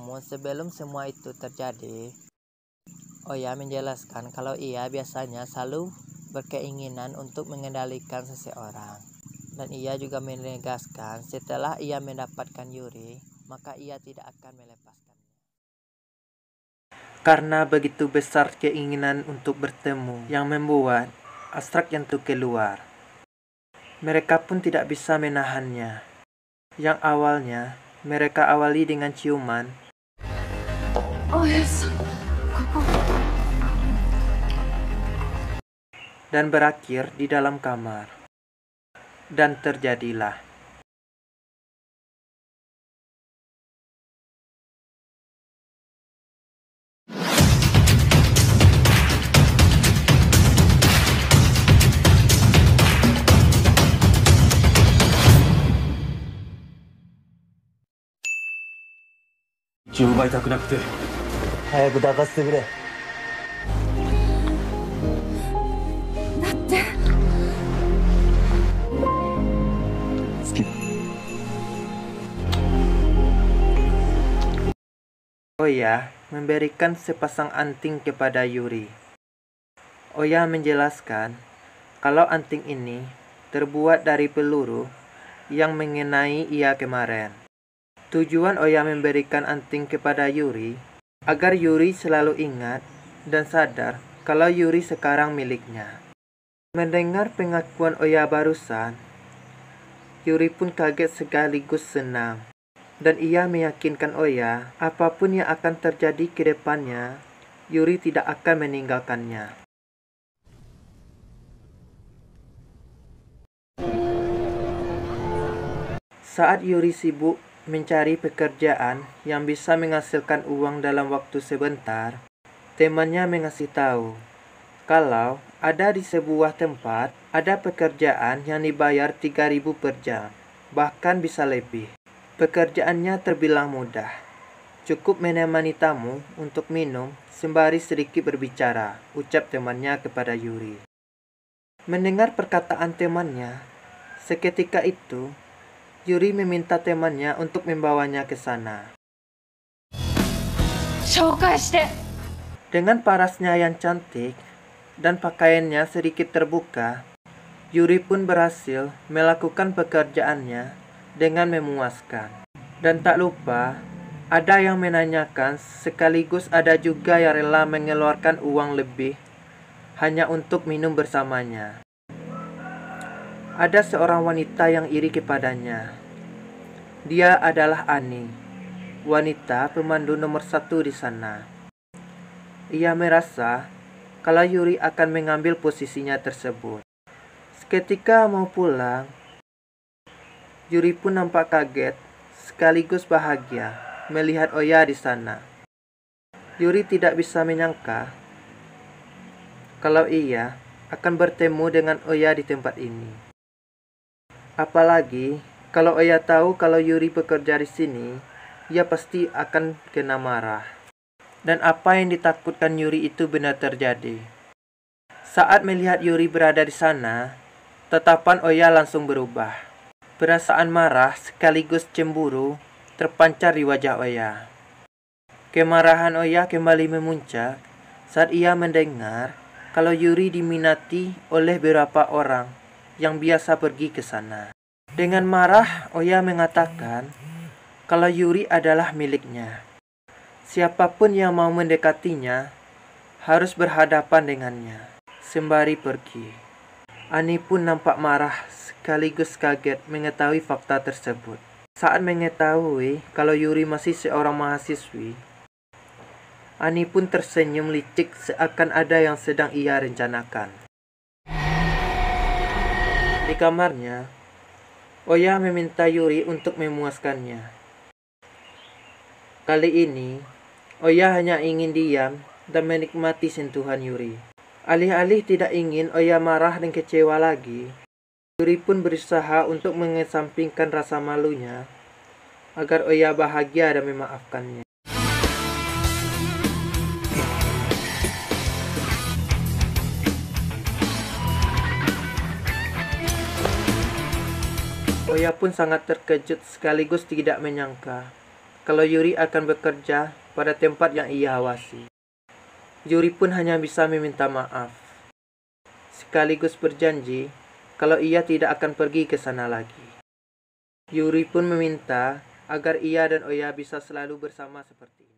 sebelum semua itu terjadi, Oya oh menjelaskan kalau ia biasanya selalu berkeinginan untuk mengendalikan seseorang. Dan ia juga menegaskan setelah ia mendapatkan Yuri, maka ia tidak akan melepaskannya. Karena begitu besar keinginan untuk bertemu yang membuat Astrak yang itu keluar. Mereka pun tidak bisa menahannya. Yang awalnya mereka awali dengan ciuman, Oh, Dan berakhir di dalam kamar. Dan terjadilah. Jumlah itu aku nak tahu. 早く抱かせてくれだって好きおや iya, memberikan sepasang anting kepada Yuri. Oya oh menjelaskan kalau anting ini terbuat dari peluru yang mengenai ia kemarin. Tujuan Oya memberikan anting kepada Yuri agar Yuri selalu ingat dan sadar kalau Yuri sekarang miliknya. Mendengar pengakuan Oya barusan, Yuri pun kaget sekaligus senang. Dan ia meyakinkan Oya, apapun yang akan terjadi ke depannya, Yuri tidak akan meninggalkannya. Saat Yuri sibuk mencari pekerjaan yang bisa menghasilkan uang dalam waktu sebentar, temannya mengasih tahu kalau ada di sebuah tempat ada pekerjaan yang dibayar 3000 per jam, bahkan bisa lebih. Pekerjaannya terbilang mudah. Cukup menemani tamu untuk minum sembari sedikit berbicara, ucap temannya kepada Yuri. Mendengar perkataan temannya, seketika itu Yuri meminta temannya untuk membawanya ke sana. Dengan parasnya yang cantik dan pakaiannya sedikit terbuka, Yuri pun berhasil melakukan pekerjaannya dengan memuaskan. Dan tak lupa, ada yang menanyakan sekaligus ada juga yang rela mengeluarkan uang lebih hanya untuk minum bersamanya ada seorang wanita yang iri kepadanya. Dia adalah Ani, wanita pemandu nomor satu di sana. Ia merasa kalau Yuri akan mengambil posisinya tersebut. Seketika mau pulang, Yuri pun nampak kaget sekaligus bahagia melihat Oya di sana. Yuri tidak bisa menyangka kalau ia akan bertemu dengan Oya di tempat ini. Apalagi kalau ia tahu kalau Yuri bekerja di sini, ia pasti akan kena marah. Dan apa yang ditakutkan Yuri itu benar terjadi. Saat melihat Yuri berada di sana, tatapan Oya langsung berubah. Perasaan marah sekaligus cemburu terpancar di wajah Oya. Kemarahan Oya kembali memuncak saat ia mendengar kalau Yuri diminati oleh beberapa orang yang biasa pergi ke sana. Dengan marah, Oya mengatakan kalau Yuri adalah miliknya. Siapapun yang mau mendekatinya harus berhadapan dengannya. Sembari pergi, Ani pun nampak marah sekaligus kaget mengetahui fakta tersebut. Saat mengetahui kalau Yuri masih seorang mahasiswi, Ani pun tersenyum licik seakan ada yang sedang ia rencanakan di kamarnya, Oya oh meminta Yuri untuk memuaskannya. Kali ini, Oya oh hanya ingin diam dan menikmati sentuhan Yuri. Alih-alih tidak ingin Oya oh marah dan kecewa lagi, Yuri pun berusaha untuk mengesampingkan rasa malunya agar Oya bahagia dan memaafkannya. Oya pun sangat terkejut sekaligus tidak menyangka kalau Yuri akan bekerja pada tempat yang ia awasi. Yuri pun hanya bisa meminta maaf, sekaligus berjanji kalau ia tidak akan pergi ke sana lagi. Yuri pun meminta agar ia dan Oya bisa selalu bersama seperti ini.